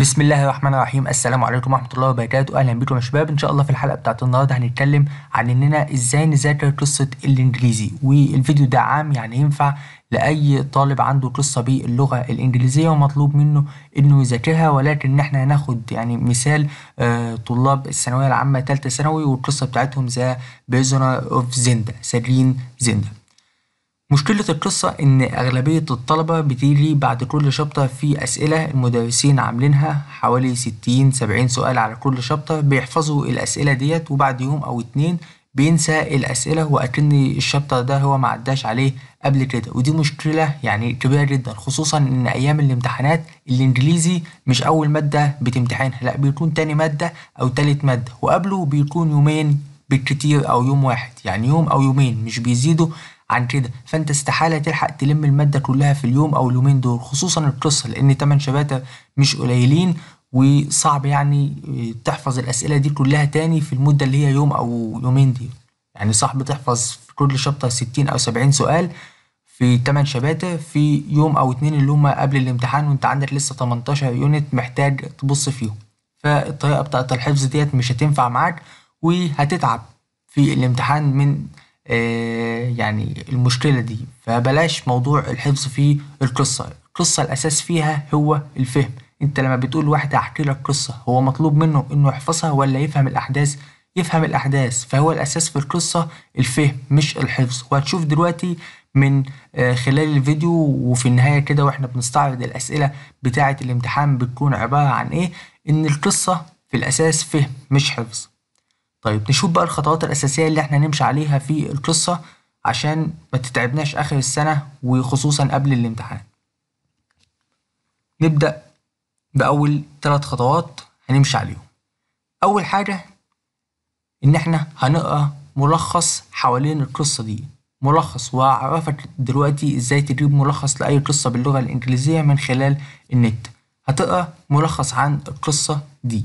بسم الله الرحمن الرحيم السلام عليكم ورحمه الله وبركاته اهلا بكم يا شباب ان شاء الله في الحلقه بتاعت النهارده هنتكلم عن اننا ازاي نذاكر قصه الانجليزي والفيديو ده عام يعني ينفع لاي طالب عنده قصه باللغه الانجليزيه ومطلوب منه انه يذاكرها ولكن احنا هناخد يعني مثال آه، طلاب الثانويه العامه ثالثه ثانوي والقصه بتاعتهم ذا بيزنر اوف زندا سجين زندا مشكلة القصة إن أغلبية الطلبة بتيجي بعد كل شبطة في أسئلة المدرسين عاملينها حوالي ستين سبعين سؤال على كل شبطة بيحفظوا الأسئلة ديت وبعد يوم أو اتنين بينسى الأسئلة وأكن الشبطة ده هو معداش عليه قبل كده ودي مشكلة يعني كبيرة جدا خصوصا إن أيام الامتحانات الإنجليزي مش أول مادة بتمتحنها لأ بيكون تاني مادة أو تالت مادة وقبله بيكون يومين بالكتير أو يوم واحد يعني يوم أو يومين مش بيزيدوا عن كده فانت استحاله تلحق تلم الماده كلها في اليوم او اليومين دول خصوصا القصه لان 8 شباتة مش قليلين وصعب يعني تحفظ الاسئله دي كلها تاني في المده اللي هي يوم او يومين دي يعني صعب تحفظ في كل شابتر 60 او 70 سؤال في 8 شباتة في يوم او اتنين اللي هما قبل الامتحان وانت عندك لسه 18 يونت محتاج تبص فيهم فالطريقه بتاعه الحفظ ديت مش هتنفع معاك وهتتعب في الامتحان من آه، يعني المشكلة دي فبلاش موضوع الحفظ في القصة القصة الأساس فيها هو الفهم انت لما بتقول واحد هحكي لك قصة هو مطلوب منه انه يحفظها ولا يفهم الأحداث يفهم الأحداث فهو الأساس في القصة الفهم مش الحفظ وهتشوف دلوقتي من آه، خلال الفيديو وفي النهاية كده واحنا بنستعرض الأسئلة بتاعة الامتحان بتكون عبارة عن ايه ان القصة في الأساس فهم مش حفظ طيب نشوف بقى الخطوات الأساسية اللي احنا هنمشي عليها في القصة عشان ما تتعبناش آخر السنة وخصوصا قبل الامتحان نبدأ بأول ثلاث خطوات هنمشي عليهم أول حاجة إن احنا هنقرأ ملخص حوالين القصة دي ملخص وهعرفك دلوقتي ازاي تجيب ملخص لأي قصة باللغة الإنجليزية من خلال النت هتقرأ ملخص عن القصة دي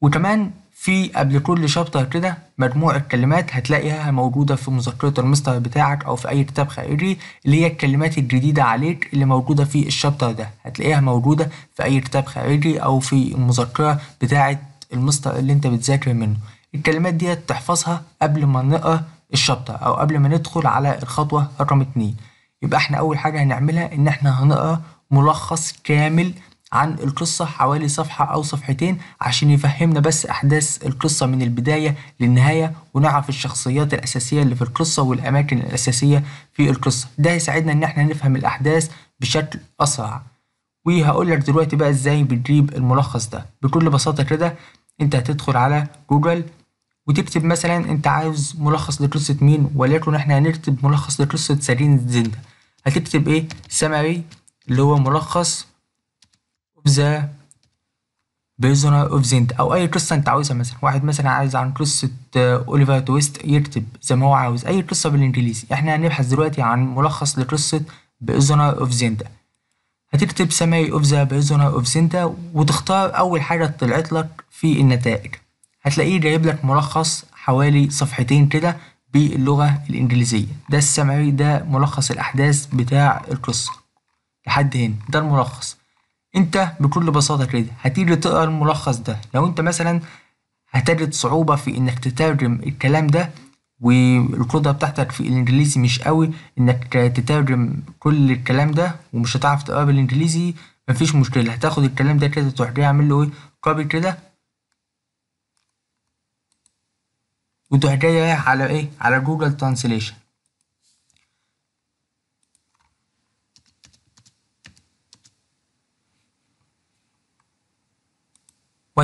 وكمان في قبل كل شابتر كده مجموعة كلمات هتلاقيها موجودة في مذكرة المستر بتاعك أو في أي كتاب خارجي اللي هي الكلمات الجديدة عليك اللي موجودة في الشابتر ده هتلاقيها موجودة في أي كتاب خارجي أو في المذكرة بتاعة المستر اللي أنت بتذاكر منه الكلمات دي تحفظها قبل ما نقرأ الشابتر أو قبل ما ندخل على الخطوة رقم اتنين يبقى احنا أول حاجة هنعملها إن احنا هنقرأ ملخص كامل عن القصة حوالي صفحة أو صفحتين عشان يفهمنا بس أحداث القصة من البداية للنهاية ونعرف الشخصيات الأساسية اللي في القصة والأماكن الأساسية في القصة ده هيساعدنا إن احنا نفهم الأحداث بشكل أسرع وهقول لك دلوقتي بقى إزاي بتجيب الملخص ده بكل بساطة كده أنت هتدخل على جوجل وتكتب مثلا أنت عاوز ملخص لقصة مين ولكن احنا هنكتب ملخص لقصة سارين زيندا هتكتب إيه سمري اللي هو ملخص ذا بيرسونا اوف زيند او اي قصه انت عاوزها مثلا واحد مثلا عايز عن قصه اوليفر آه، تويست يكتب زي ما هو عاوز اي قصه بالانجليزي احنا هنبحث دلوقتي عن ملخص لقصه بيرسونا اوف زيندا هتكتب سماي اوف ذا بيرسونا اوف زيندا وتختار اول حاجه طلعت لك في النتائج هتلاقيه جايب لك ملخص حوالي صفحتين كده باللغه الانجليزيه ده السماي ده ملخص الاحداث بتاع القصه لحد هنا ده الملخص انت بكل بساطه كده هتيجي تقرا الملخص ده لو انت مثلا هتجد صعوبه في انك تترجم الكلام ده والقدره بتاعتك في الانجليزي مش قوي انك تترجم كل الكلام ده ومش هتعرف تقرا بالانجليزي مفيش مشكله هتاخد الكلام ده كده تروح جاي عامل له ايه كوبي كده وتروح جاي على ايه على جوجل ترانسليشن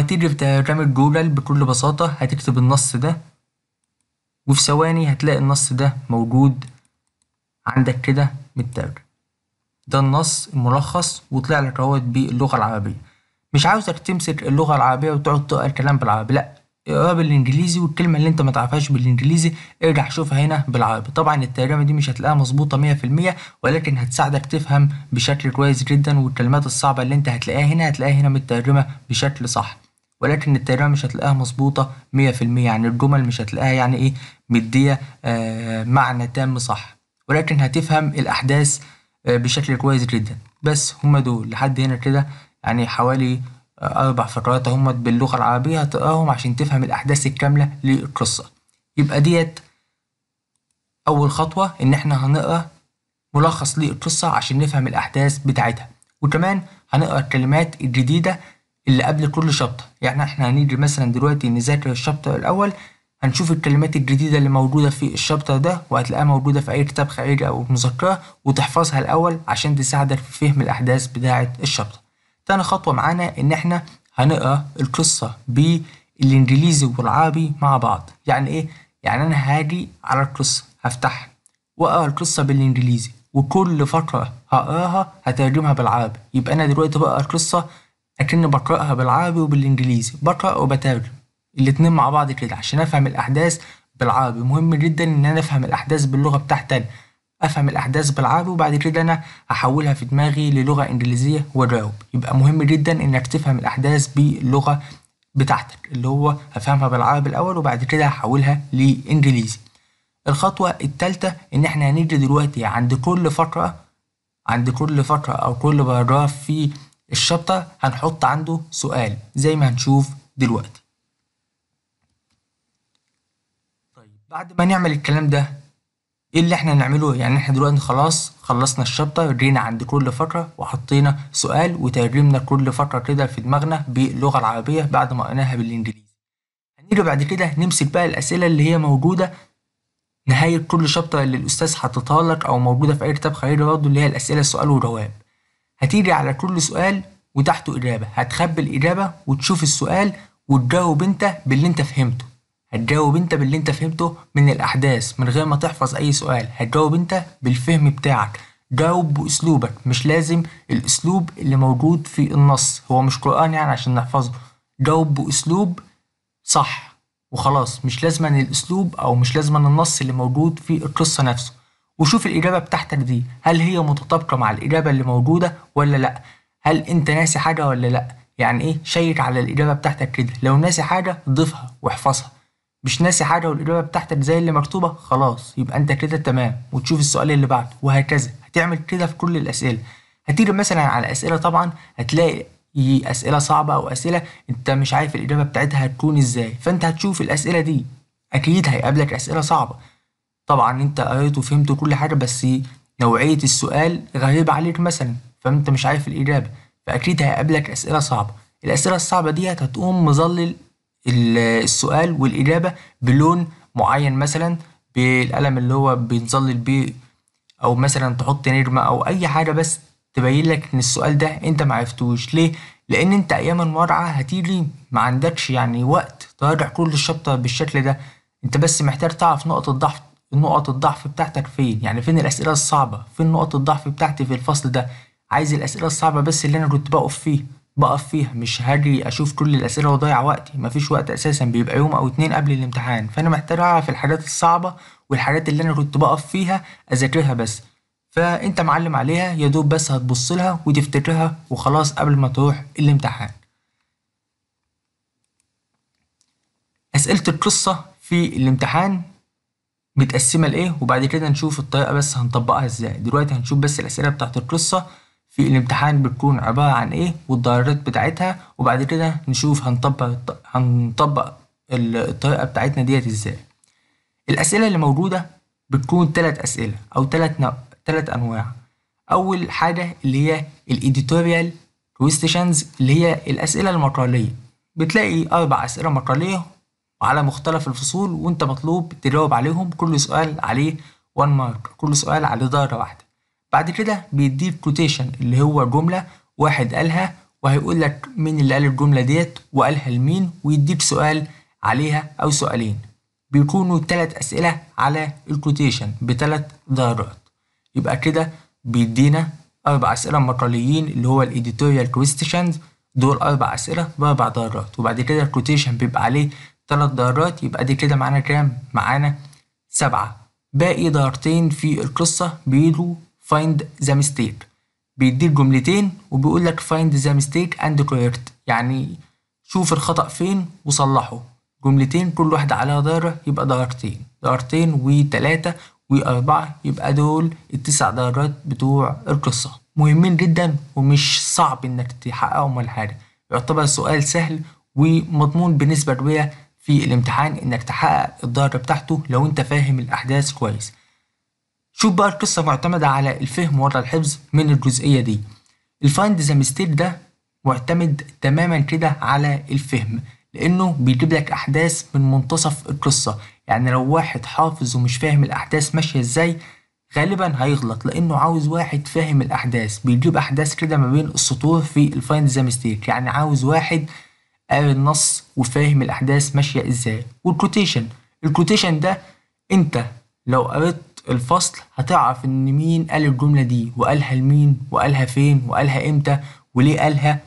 وهتيجي تعمل جوجل بكل بساطة هتكتب النص ده وفي ثواني هتلاقي النص ده موجود عندك كده مترجم ده النص الملخص وطلع لك اهوت باللغة العربية مش عاوزك تمسك اللغة العربية وتقعد تقرا الكلام بالعربي لأ اقراها بالانجليزي والكلمه اللي انت ما تعرفهاش بالانجليزي ارجع شوفها هنا بالعربي طبعا الترجمه دي مش هتلاقيها مظبوطه 100% ولكن هتساعدك تفهم بشكل كويس جدا والكلمات الصعبه اللي انت هتلاقيها هنا هتلاقيها هنا مترجمه بشكل صح ولكن الترجمه مش هتلاقيها مظبوطه 100% يعني الجمل مش هتلاقيها يعني ايه مديه آه معنى تام صح ولكن هتفهم الاحداث آه بشكل كويس جدا بس هما دول لحد هنا كده يعني حوالي آه أربع فقرات هما باللغة العربية هتقراهم عشان تفهم الأحداث الكاملة للقصة يبقى ديت أول خطوة إن إحنا هنقرا ملخص للقصة عشان نفهم الأحداث بتاعتها وكمان هنقرا الكلمات الجديدة اللي قبل كل شابتر يعني احنا هنيجي مثلا دلوقتي نذاكر الشابتر الاول هنشوف الكلمات الجديدة اللي موجودة في الشابتر ده وهتلاقيها موجودة في أي كتاب خارجي أو مذكرة وتحفظها الأول عشان تساعدك في فهم الأحداث بتاعة الشابتر. تاني خطوة معانا إن إحنا هنقرا القصة بالإنجليزي والعربي مع بعض، يعني إيه؟ يعني أنا هاجي على القصة هفتحها وأقرا القصة بالإنجليزي وكل فقرة هقراها هترجمها بالعربي، يبقى أنا دلوقتي بقرا القصة لكن بقرأها بالعربي وبالإنجليزي بقرأ وبترجم الاتنين مع بعض كده عشان أفهم الأحداث بالعربي مهم جدا إن أنا أفهم الأحداث باللغة بتاعتي أفهم الأحداث بالعربي وبعد كده أنا أحولها في دماغي للغة إنجليزية وأجاوب يبقى مهم جدا إنك تفهم الأحداث باللغة بتاعتك اللي هو هفهمها بالعربي الأول وبعد كده هحولها لإنجليزي الخطوة التالتة إن إحنا هنيجي دلوقتي عند كل فقرة عند كل فقرة أو كل باراجراف في الشابتة هنحط عنده سؤال زي ما هنشوف دلوقتي طيب بعد ما نعمل الكلام ده ايه اللي احنا نعمله يعني احنا دلوقتي خلاص خلصنا الشابتة جينا عند كل فقره وحطينا سؤال وترجمنا كل فقره كده في دماغنا باللغه العربيه بعد ما قريناها بالانجليزي هنيجي بعد كده نمسك بقى الاسئله اللي هي موجوده نهايه كل شابتة اللي الاستاذ حاططها لك او موجوده في اي كتاب خارجي برضه اللي هي الاسئله السؤال والجواب هتيجي على كل سؤال وتحته إجابة هتخبي الإجابة وتشوف السؤال وتجاوب أنت باللي أنت فهمته هتجاوب أنت باللي أنت فهمته من الأحداث من غير ما تحفظ أي سؤال هتجاوب أنت بالفهم بتاعك جاوب بأسلوبك مش لازم الأسلوب اللي موجود في النص هو مش قرآن يعني عشان نحفظه جاوب بأسلوب صح وخلاص مش لازما الأسلوب أو مش لازما النص اللي موجود في القصة نفسه وشوف الإجابة بتاعتك دي هل هي متطابقة مع الإجابة اللي موجودة ولا لأ هل أنت ناسي حاجة ولا لأ يعني إيه شيك على الإجابة بتاعتك كده لو ناسي حاجة ضيفها واحفظها مش ناسي حاجة والإجابة بتاعتك زي اللي مكتوبة خلاص يبقى أنت كده تمام وتشوف السؤال اللي بعده وهكذا هتعمل كده في كل الأسئلة هتيجي مثلا على أسئلة طبعا هتلاقي أسئلة صعبة أو أسئلة أنت مش عارف الإجابة بتاعتها هتكون إزاي فأنت هتشوف الأسئلة دي أكيد هيقابلك أسئلة صعبة طبعا انت قريت وفهمت كل حاجة بس نوعية السؤال غريبة عليك مثلا فانت مش عارف الإجابة فأكيد هيقابلك أسئلة صعبة الأسئلة الصعبة ديت هتقوم مظلل السؤال والإجابة بلون معين مثلا بالقلم اللي هو بيتظلل بيه أو مثلا تحط نجمة أو أي حاجة بس تبين لك إن السؤال ده أنت معرفتوش ليه؟ لأن أنت أيام المرعى هتيجي ما عندكش يعني وقت تراجع كل الشابتر بالشكل ده أنت بس محتاج تعرف نقطه الضعف نقط الضعف بتاعتك فين يعني فين الأسئلة الصعبة فين نقط الضعف بتاعتي في الفصل ده عايز الأسئلة الصعبة بس اللي أنا كنت بقف فيه بقف فيها مش هاجي أشوف كل الأسئلة وأضيع وقتي مفيش وقت أساسا بيبقى يوم أو اتنين قبل الامتحان فأنا محتاج أعرف الحاجات الصعبة والحاجات اللي أنا كنت بقف فيها أذاكرها بس فأنت معلم عليها يا دوب بس هتبص لها وتفتكرها وخلاص قبل ما تروح الامتحان أسئلة القصة في الامتحان متقسمه لايه وبعد كده نشوف الطريقه بس هنطبقها ازاي دلوقتي هنشوف بس الاسئله بتاعت القصه في الامتحان بتكون عباره عن ايه والضرورات بتاعتها وبعد كده نشوف هنطبق هنطبق الطريقه بتاعتنا ديت ازاي الاسئله اللي موجوده بتكون ثلاث اسئله او ثلاث ثلاث انواع اول حاجه اللي هي الايديتوريال كويستشنز اللي هي الاسئله المقاليه بتلاقي اربع اسئله مقاليه وعلى مختلف الفصول وانت مطلوب تجاوب عليهم كل سؤال عليه وان مارك كل سؤال عليه دايرة واحدة بعد كده بيديك كوتيشن اللي هو جملة واحد قالها وهيقول لك مين اللي قال الجملة ديت وقالها لمين ويديك سؤال عليها أو سؤالين بيكونوا تلات أسئلة على الكوتيشن بتلات دائرات يبقى كده بيدينا أربع أسئلة مقاليين اللي هو الإديتوريال كويستشنز دول أربع أسئلة بأربع دائرات وبعد كده الكوتيشن بيبقى عليه تلات دارات يبقى دي كده معانا كام؟ معانا سبعة باقي دارتين في القصة بيدوا find the mistake بيديك جملتين وبيقول لك find the mistake and correct يعني شوف الخطأ فين وصلحه جملتين كل واحدة عليها دارة يبقى دارتين دارتين وتلاتة وأربعة يبقى دول التسع دارات بتوع القصة مهمين جدا ومش صعب إنك تحققهم ولا حاجة يعتبر سؤال سهل ومضمون بنسبة كبيرة في الامتحان انك تحقق الدرجة بتاعته لو انت فاهم الاحداث كويس شوف بقى القصة معتمدة على الفهم ورا الحفظ من الجزئية دي الفايند ذا ميستيك ده معتمد تماما كده على الفهم لانه بيجيب لك احداث من منتصف القصة يعني لو واحد حافظ ومش فاهم الاحداث ماشية ازاي غالبا هيغلط لانه عاوز واحد فاهم الاحداث بيجيب احداث كده ما بين السطور في الفايند ذا ميستيك يعني عاوز واحد قاري آه، النص وفاهم الأحداث ماشية إزاي والكوتيشن الكوتيشن ده أنت لو قريت الفصل هتعرف إن مين قال الجملة دي وقالها لمين وقالها فين وقالها إمتى وليه قالها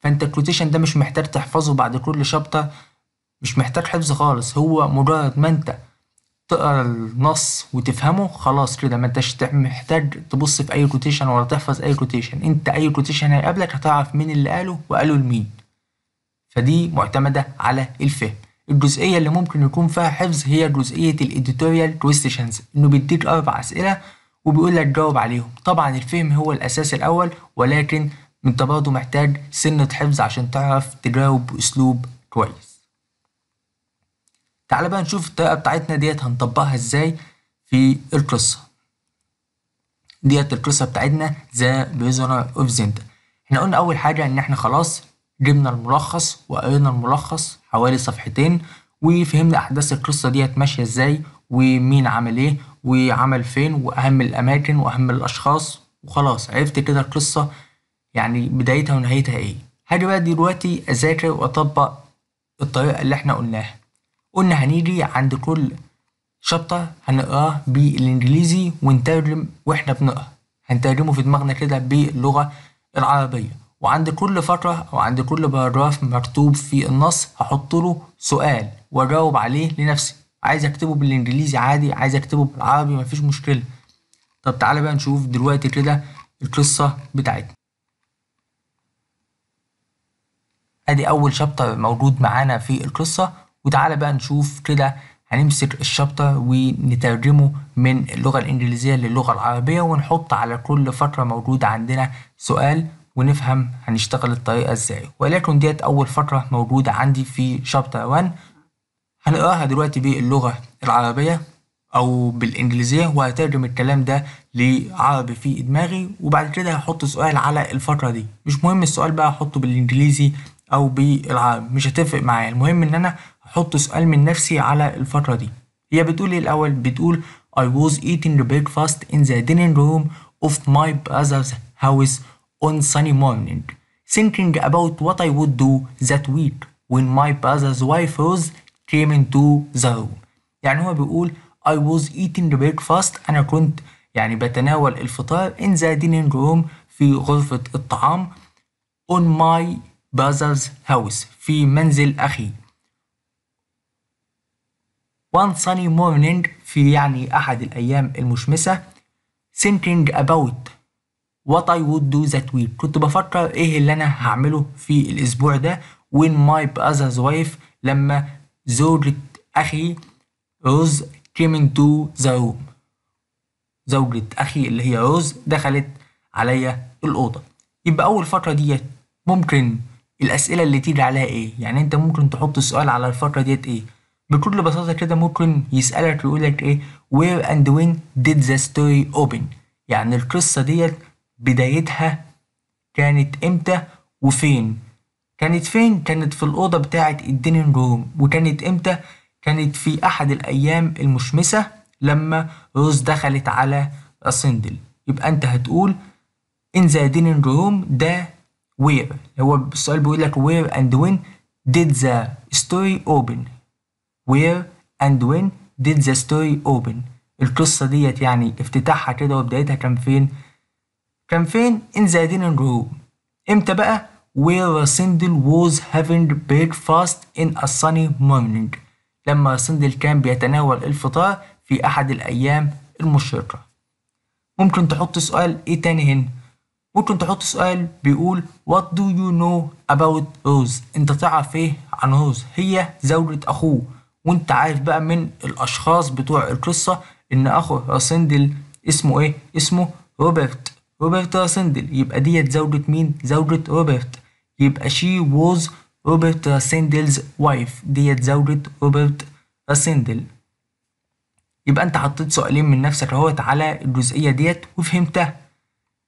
فأنت الكوتيشن ده مش محتاج تحفظه بعد كل شابتر مش محتاج حفظ خالص هو مجرد ما أنت تقرا النص وتفهمه خلاص كده ما انتش محتاج تبص في اي كوتيشن ولا تحفظ اي كوتيشن انت اي كوتيشن هيقابلك هتعرف مين اللي قاله وقاله لمين فدي معتمدة على الفهم الجزئية اللي ممكن يكون فيها حفظ هي جزئية الإديتوريال كويستشنز إنه بيديك أربع أسئلة وبيقول لك جاوب عليهم طبعا الفهم هو الأساس الأول ولكن أنت برضه محتاج سنة حفظ عشان تعرف تجاوب بأسلوب كويس تعال بقى نشوف الطريقة بتاعتنا ديت هنطبقها إزاي في القصة ديت القصة بتاعتنا ذا بريزونر اوف زيندا احنا قلنا أول حاجة إن احنا خلاص جبنا الملخص وقرينا الملخص حوالي صفحتين وفهمنا احداث القصه ديت ماشيه ازاي ومين عمل ايه وعمل فين واهم الاماكن واهم الاشخاص وخلاص عرفت كده القصه يعني بدايتها ونهايتها ايه هاجي بقى دلوقتي اذاكر واطبق الطريقه اللي احنا قلناها قلنا هنيجي عند كل شابتر هنقراه بالانجليزي ونترجم واحنا بنقرا هنترجمه في دماغنا كده باللغه العربيه وعند كل فقرة أو عند كل باراجراف مكتوب في النص هحط له سؤال وأجاوب عليه لنفسي عايز أكتبه بالإنجليزي عادي عايز أكتبه بالعربي مفيش مشكلة طب تعالى بقى نشوف دلوقتي كده القصة بتاعتنا ادي اول شابتر موجود معانا في القصة وتعالى بقى نشوف كده هنمسك الشابتر ونترجمه من اللغة الانجليزية للغة العربية ونحط على كل فترة موجودة عندنا سؤال ونفهم هنشتغل الطريقة ازاي ولكن ديت أول فترة موجودة عندي في شابتر 1 هنقراها دلوقتي باللغة العربية أو بالإنجليزية وهترجم الكلام ده لعربي في دماغي وبعد كده هحط سؤال على الفترة دي مش مهم السؤال بقى أحطه بالإنجليزي أو بالعربي مش هتفرق معايا المهم إن أنا هحط سؤال من نفسي على الفترة دي هي بتقول إيه الأول بتقول I was eating breakfast in the dining room of my brother's house on sunny morning, thinking about what I would do that week when my brother's wife Rose came into the room يعني هو بيقول I was eating the breakfast أنا كنت يعني بتناول الفطار in the dining room في غرفة الطعام on my brother's house في منزل أخي one sunny morning في يعني أحد الأيام المشمسة thinking about what I would do that week كنت بفكر ايه اللي انا هعمله في الاسبوع ده when my brother's wife لما زوجة اخي روز came into the room زوجة اخي اللي هي روز دخلت عليا الاوضة يبقى اول فترة ديت ممكن الاسئلة اللي تيجي عليها ايه يعني انت ممكن تحط سؤال على الفترة ديت ايه بكل بساطة كده ممكن يسألك يقولك ايه where and when did the story open يعني القصة ديت بدايتها كانت امتى وفين كانت فين كانت في الأوضة بتاعة الدينين روم وكانت امتى كانت في أحد الأيام المشمسة لما روز دخلت على أسندل يبقى أنت هتقول إن ذا دينين روم ده وير هو السؤال بيقول لك وير أند وين did the story open where and when did the story open القصة ديت يعني افتتاحها كده وبدايتها كان فين؟ كان فين ان زايدين dining امتى بقى where Sindel was having breakfast in a sunny morning لما سندل كان بيتناول الفطار في أحد الأيام المشرقة ممكن تحط سؤال إيه تاني هنا ممكن تحط سؤال بيقول What do you know about Rose أنت تعرف إيه عن روز هي زوجة أخوه وأنت عارف بقى من الأشخاص بتوع القصة إن أخو راسندل اسمه إيه اسمه روبرت روبرت راسندل يبقى ديت زوجة مين؟ زوجة روبرت يبقى she was روبرت راسندلز wife ديت زوجة روبرت راسندل يبقى انت حطيت سؤالين من نفسك اهوت على الجزئية ديت وفهمتها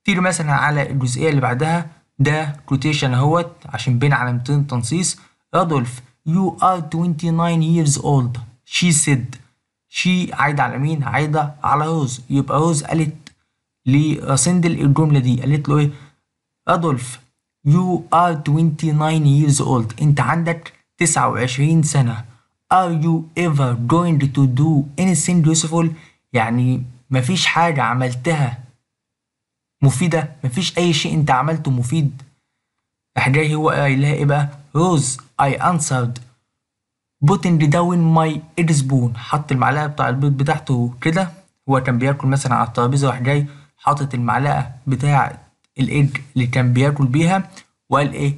تيجي مثلا على الجزئية اللي بعدها ده كوتيشن اهوت عشان بين علامتين تنصيص رادولف you are 29 years old she said she عايدة على مين؟ عايدة على روز يبقى روز قالت لسندل الجملة دي قالت له ايه ادولف يو ار 29 years old انت عندك 29 سنة are you ever going to do anything useful يعني مفيش حاجة عملتها مفيدة مفيش أي شيء أنت عملته مفيد راح جاي هو قال لها إيه بقى روز I answered putting down my spoon حط المعلقة بتاع البيض بتاعته كده هو كان بياكل مثلا على الترابيزة راح جاي حاطط المعلقه بتاعه الايج اللي كان بياكل بيها وقال ايه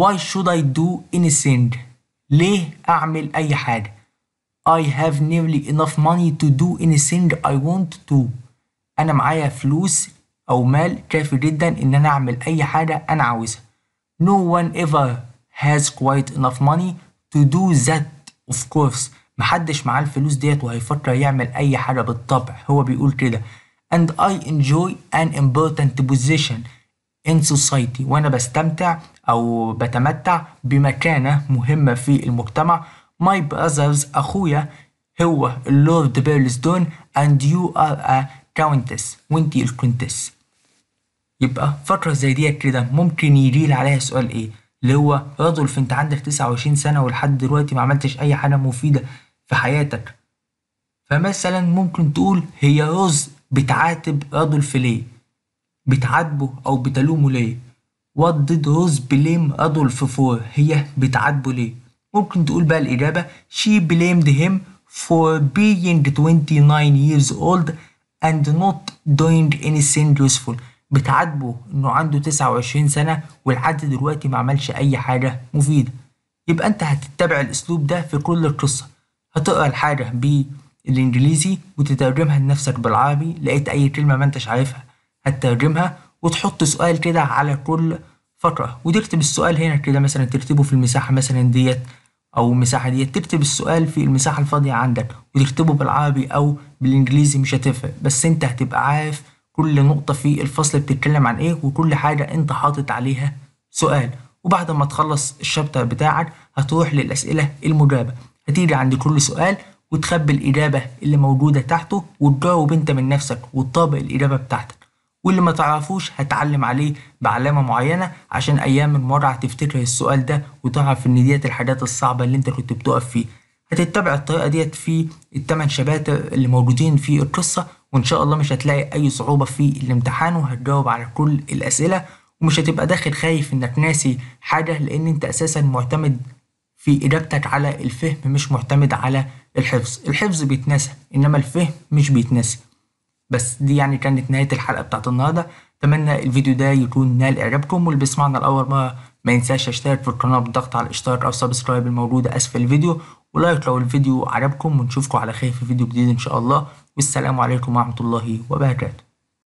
why should I do anything ليه اعمل اي حاجه I have nearly enough money to do anything I want to انا معايا فلوس او مال كافي جدا ان انا اعمل اي حاجه انا عاوزها no one ever has quite enough money to do that of course محدش معاه الفلوس ديت وهيفكر يعمل اي حاجه بالطبع هو بيقول كده and I enjoy an important position in society وأنا بستمتع أو بتمتع بمكانة مهمة في المجتمع my brothers أخويا هو اللورد بيرلستون and you are a countess وانتي الكونتس يبقى فترة زي ديت كده ممكن يجيل عليها سؤال ايه اللي هو رادولف انت عندك 29 سنة ولحد دلوقتي ما عملتش اي حاجة مفيدة في حياتك فمثلا ممكن تقول هي روز بتعاتب أدولف ليه بتعاتبه أو بتلومه ليه وات did روز بليم ادولف فور هي بتعاتبه ليه ممكن تقول بقى الإجابة she blamed him for being 29 years old and not doing anything useful بتعاتبه انه عنده 29 سنة ولحد دلوقتي ما عملش اي حاجة مفيدة يبقى انت هتتبع الاسلوب ده في كل القصة هتقرا الحاجة ب الإنجليزي وتترجمها لنفسك بالعربي لقيت أي كلمة ما أنتش عارفها هتترجمها وتحط سؤال كده على كل فقرة وتكتب السؤال هنا كده مثلا تكتبه في المساحة مثلا ديت أو المساحة ديت تكتب السؤال في المساحة الفاضية عندك وتكتبه بالعربي أو بالإنجليزي مش هتفرق بس أنت هتبقى عارف كل نقطة في الفصل بتتكلم عن إيه وكل حاجة أنت حاطط عليها سؤال وبعد ما تخلص الشابتر بتاعك هتروح للأسئلة المجابة هتيجي عند كل سؤال وتخبي الإجابة اللي موجودة تحته وتجاوب أنت من نفسك وتطابق الإجابة بتاعتك واللي ما تعرفوش هتعلم عليه بعلامة معينة عشان أيام المرة هتفتكر السؤال ده وتعرف إن ديت الحاجات الصعبة اللي أنت كنت بتقف فيه هتتبع الطريقة ديت في التمن شبات اللي موجودين في القصة وإن شاء الله مش هتلاقي أي صعوبة في الامتحان وهتجاوب على كل الأسئلة ومش هتبقى داخل خايف إنك ناسي حاجة لأن أنت أساسا معتمد في إجابتك على الفهم مش معتمد على الحفظ الحفظ بيتنسى انما الفهم مش بيتنسى بس دي يعني كانت نهايه الحلقه بتاعت النهارده اتمنى الفيديو ده يكون نال اعجابكم واللي بيسمعنا الاول ما ما ينساش يشترك في القناه بالضغط على الاشتراك او سبسكرايب الموجوده اسفل الفيديو ولايك لو الفيديو عجبكم ونشوفكم على خير في فيديو جديد ان شاء الله والسلام عليكم ورحمه الله وبركاته